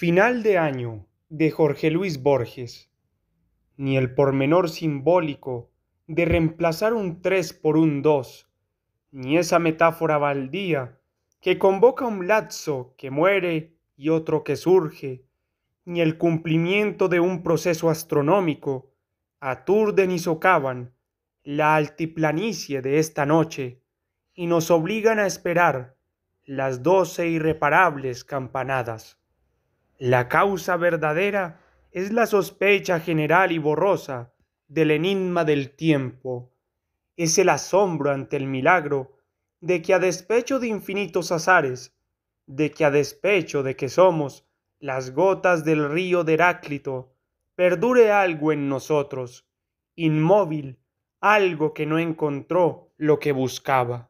Final de año de Jorge Luis Borges. Ni el pormenor simbólico de reemplazar un tres por un dos, ni esa metáfora baldía que convoca un lazo que muere y otro que surge, ni el cumplimiento de un proceso astronómico aturden y socavan la altiplanicie de esta noche y nos obligan a esperar las doce irreparables campanadas. La causa verdadera es la sospecha general y borrosa del enigma del tiempo, es el asombro ante el milagro de que a despecho de infinitos azares, de que a despecho de que somos las gotas del río de Heráclito, perdure algo en nosotros, inmóvil, algo que no encontró lo que buscaba.